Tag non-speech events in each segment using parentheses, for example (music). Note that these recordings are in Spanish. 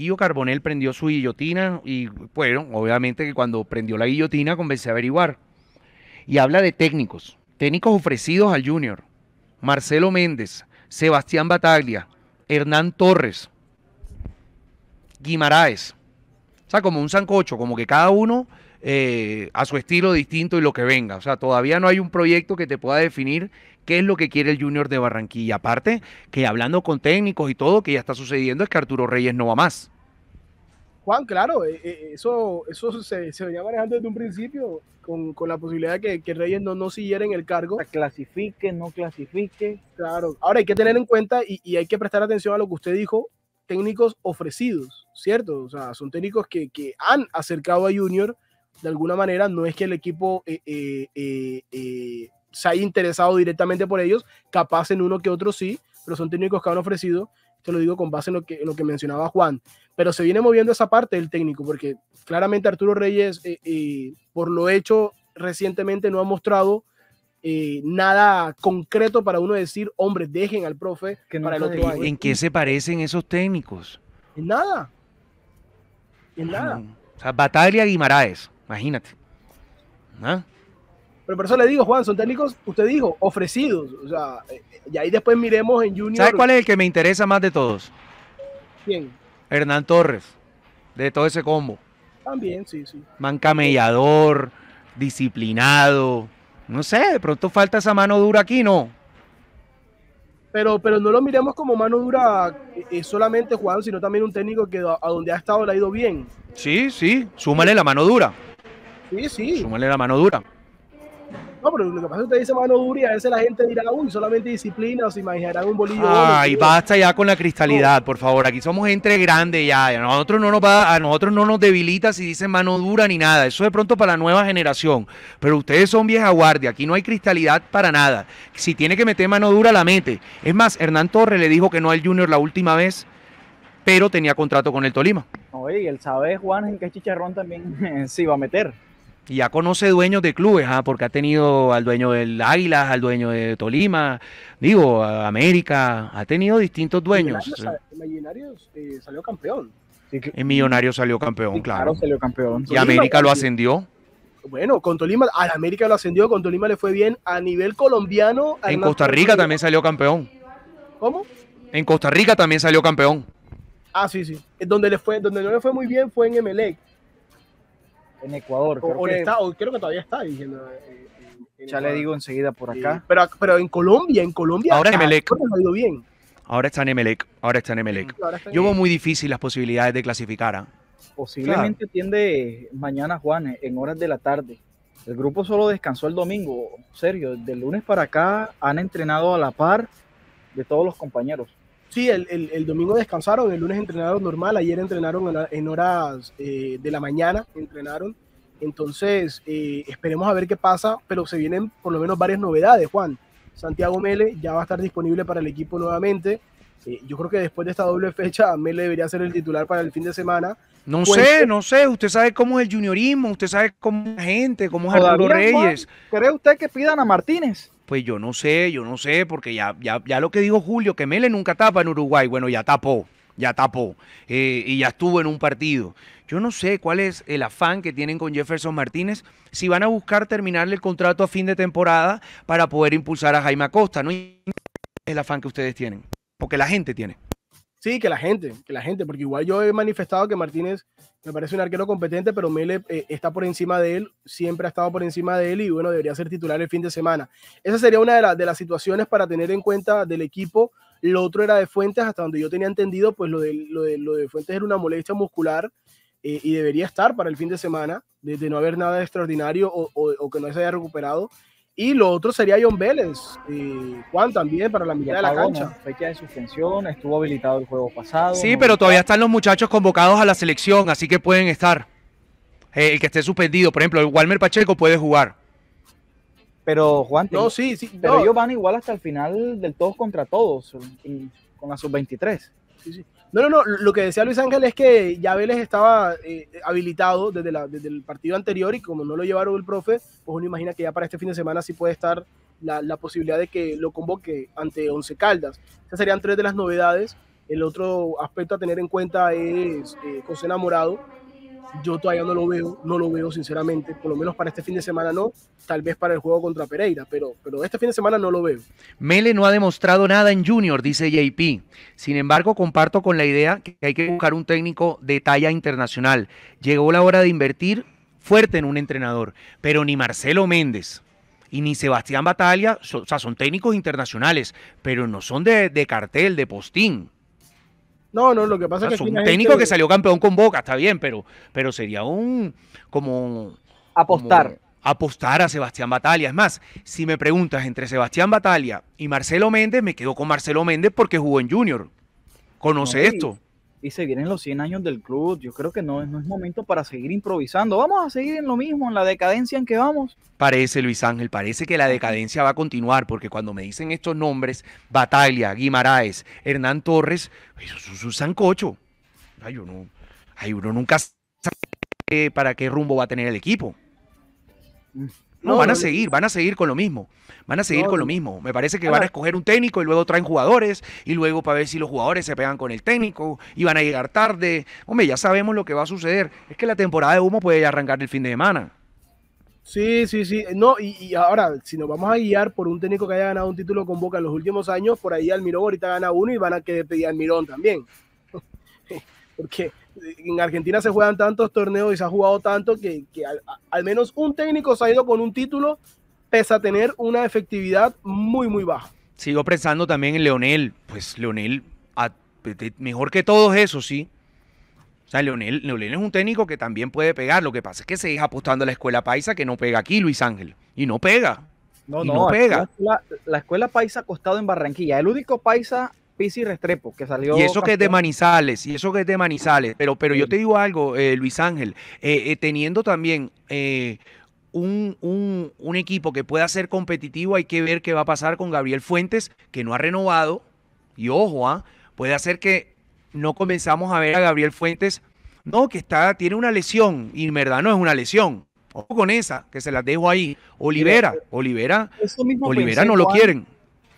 Guillo Carbonel prendió su guillotina y bueno, obviamente que cuando prendió la guillotina comencé a averiguar. Y habla de técnicos, técnicos ofrecidos al Junior. Marcelo Méndez, Sebastián Bataglia, Hernán Torres, Guimaraes. O sea, como un sancocho, como que cada uno eh, a su estilo distinto y lo que venga. O sea, todavía no hay un proyecto que te pueda definir qué es lo que quiere el Junior de Barranquilla. Aparte, que hablando con técnicos y todo, que ya está sucediendo es que Arturo Reyes no va más. Juan, claro, eh, eh, eso, eso se, venía manejando desde un principio, con, la posibilidad de que, que, Reyes no, siguiera en el cargo. Clasifique, no clasifique. Claro, ahora hay que tener en cuenta y, hay que prestar atención a lo que usted dijo, técnicos ofrecidos, ¿cierto? O sea, son técnicos que, que han acercado a Junior de alguna manera, no es que el equipo eh, se ha interesado directamente por ellos, capaz en uno que otro sí, pero son técnicos que han ofrecido. Te lo digo con base en lo que, lo que mencionaba Juan. Pero se viene moviendo esa parte del técnico, porque claramente Arturo Reyes, eh, eh, por lo hecho recientemente, no ha mostrado eh, nada concreto para uno decir, hombre, dejen al profe para el otro ¿En qué se parecen esos técnicos? En nada. En nada. O sea, Bataglia Guimaraes, imagínate. ¿Ah? Pero por eso le digo, Juan, son técnicos, usted dijo, ofrecidos. O sea, eh, y ahí después miremos en Junior. ¿Sabe cuál es el que me interesa más de todos? ¿Quién? Hernán Torres, de todo ese combo. También, sí, sí. camellador, disciplinado. No sé, de pronto falta esa mano dura aquí, ¿no? Pero, pero no lo miremos como mano dura eh, eh, solamente Juan, sino también un técnico que a donde ha estado le ha ido bien. Sí, sí, súmale la mano dura. Sí, sí. Súmale la mano dura. No, pero lo que pasa es que usted dice mano dura y a veces la gente dirá, uy, solamente disciplina o se imaginarán un bolillo. Ay, basta ya con la cristalidad, por favor. Aquí somos gente grande ya. A nosotros no nos va, a nosotros no nos debilita si dicen mano dura ni nada. Eso de pronto para la nueva generación. Pero ustedes son vieja guardia. Aquí no hay cristalidad para nada. Si tiene que meter mano dura, la mete. Es más, Hernán Torres le dijo que no al Junior la última vez pero tenía contrato con el Tolima. Oye, y él sabe, Juan, en qué chicharrón también (laughs) se iba a meter. Y ya conoce dueños de clubes, ¿ah? porque ha tenido al dueño del Águilas, al dueño de Tolima, digo, América, ha tenido distintos dueños. Eh, en Millonarios salió campeón. En Millonarios salió campeón, claro. salió campeón. Y América lo ascendió. Bueno, con Tolima, al América lo ascendió, con Tolima le fue bien. A nivel colombiano. en Costa Rica también salió campeón. ¿Cómo? En Costa Rica también salió campeón. Ah, sí, sí. Eh, donde, le fue, donde no le fue muy bien fue en Emelec en Ecuador. creo, que, todavía está ya le digo enseguida por acá. Pero, pero en Colombia, en Colombia. Ahora en ah, Melec. Ahora está en Emelec. Ahora está en Yo veo muy difícil las posibilidades de clasificar. ¿ah? Posiblemente tiende mañana, Juan, en horas de la tarde. El grupo solo descansó el domingo. serio. del lunes para acá han entrenado a la par de todos los compañeros. Sí, el, domingo descansaron, el lunes entrenaron normal, ayer entrenaron en, horas eh, de la mañana, entrenaron. Entonces, eh, esperemos a ver qué pasa, pero se vienen por lo menos varias novedades, Juan. Santiago Mele ya va a estar disponible para el equipo nuevamente. Eh, yo creo que después de esta doble fecha, Mele debería ser el titular para el fin de semana. No pues, sé, no sé. Usted sabe cómo es el juniorismo, usted sabe cómo es la gente, cómo es Arturo Reyes. ¿Cree usted que pidan a Martínez? Pues yo no sé, yo no sé, porque ya, ya, ya lo que dijo Julio, que Mele nunca tapa en Uruguay, bueno, ya tapó, ya tapó, eh, y ya estuvo en un partido. Yo no sé cuál es el afán que tienen con Jefferson Martínez si van a buscar terminarle el contrato a fin de temporada para poder impulsar a Jaime Acosta, ¿no? es El afán que ustedes tienen, porque la gente tiene. Sí, que la gente, que la gente, porque igual yo he manifestado que Martínez me parece un arquero competente, pero Mele eh, está por encima de él, siempre ha estado por encima de él y bueno, debería ser titular el fin de semana. Esa sería una de, de las situaciones para tener en cuenta del equipo. Lo otro era de Fuentes, hasta donde yo tenía entendido, pues lo de, lo de, Fuentes era una molestia muscular eh, y debería estar para el fin de semana, desde no haber nada extraordinario o que no se haya recuperado. Y lo otro sería John Vélez, y Juan también para la mitad de la cancha. fecha de suspensión, estuvo habilitado el juego pasado. Sí, pero todavía están los muchachos convocados a la selección, así que pueden estar. Eh, el que esté suspendido, por ejemplo, el Walmer Pacheco puede jugar. Pero Juan, no, sí, sí, pero ellos van igual hasta el final del todos contra todos, con la sub-23. No, no, no, lo que decía Luis Ángel es que ya Vélez estaba eh, habilitado desde, la, el partido anterior y como no lo llevaron el profe, pues uno imagina que ya para este fin de semana sí puede estar la, posibilidad de que lo convoque ante Once Caldas. Esas serían tres de las novedades. El otro aspecto a tener en cuenta es eh, José Enamorado, yo todavía no lo veo, no lo veo sinceramente, por lo menos para este fin de semana no, tal vez para el juego contra Pereira, pero, pero este fin de semana no lo veo. Mele no ha demostrado nada en Junior, dice JP. Sin embargo, comparto con la idea que hay que buscar un técnico de talla internacional. Llegó la hora de invertir fuerte en un entrenador, pero ni Marcelo Méndez y ni Sebastián Batalla, o sea, son técnicos internacionales, pero no son de, de cartel, de postín. No, no, lo que pasa es que. Es un técnico que salió campeón con Boca, está bien, pero, pero sería un. como. Apostar. apostar a Sebastián Batalia. Es más, si me preguntas entre Sebastián Batalia y Marcelo Méndez, me quedo con Marcelo Méndez porque jugó en Junior. Conoce esto y se vienen los 100 años del club. Yo creo que no, no es momento para seguir improvisando. Vamos a seguir en lo mismo, en la decadencia en que vamos. Parece, Luis Ángel, parece que la decadencia va a continuar, porque cuando me dicen estos nombres, Bataglia, Guimaraes, Hernán Torres, eso es un sancocho. Ay, uno, ay, uno nunca sabe para qué rumbo va a tener el equipo. Mm. No, van a seguir, van a seguir con lo mismo. Van a seguir con lo mismo. Me parece que van a escoger un técnico y luego traen jugadores y luego para ver si los jugadores se pegan con el técnico y van a llegar tarde. Hombre, ya sabemos lo que va a suceder. Es que la temporada de humo puede arrancar el fin de semana. Sí, sí, sí. No, y, ahora, si nos vamos a guiar por un técnico que haya ganado un título con Boca en los últimos años, por ahí Almirón ahorita gana uno y van a querer al Mirón también porque en Argentina se juegan tantos torneos y se ha jugado tanto que, al, menos un técnico se ha ido con un título pese a tener una efectividad muy, muy baja. Sigo pensando también en Leonel, pues Leonel, mejor que todos esos, sí. O sea, Leonel, Leonel es un técnico que también puede pegar. Lo que pasa es que se es apostando a la escuela paisa que no pega aquí, Luis Ángel. Y no pega. No, no, pega. La, escuela paisa ha costado en Barranquilla. El único paisa Restrepo, que salió. Y eso que es de Manizales, y eso que es de Manizales. Pero, pero yo te digo algo, eh, Luis Ángel, eh, eh, teniendo también. Un, equipo que pueda ser competitivo, hay que ver qué va a pasar con Gabriel Fuentes, que no ha renovado, y ojo, ah, puede hacer que no comenzamos a ver a Gabriel Fuentes, no, que está, tiene una lesión, y en verdad no es una lesión, ojo con esa, que se las dejo ahí, Olivera, Olivera, Olivera no lo quieren.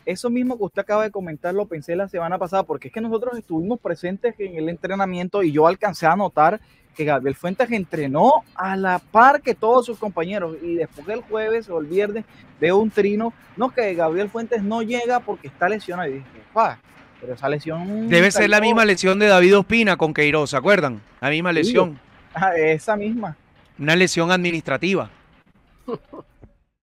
Eso mismo que usted acaba de comentar lo pensé la semana pasada, porque es que nosotros estuvimos presentes en el entrenamiento y yo alcancé a notar que Gabriel Fuentes entrenó a la par que todos sus compañeros y después del jueves o el viernes veo un trino, no que Gabriel Fuentes no llega porque está lesionado y dije, pero esa lesión... Debe ser la misma lesión de David Ospina con Queiroz, ¿se acuerdan? La misma lesión. (laughs) Ah, esa misma. Una lesión administrativa. (laughs)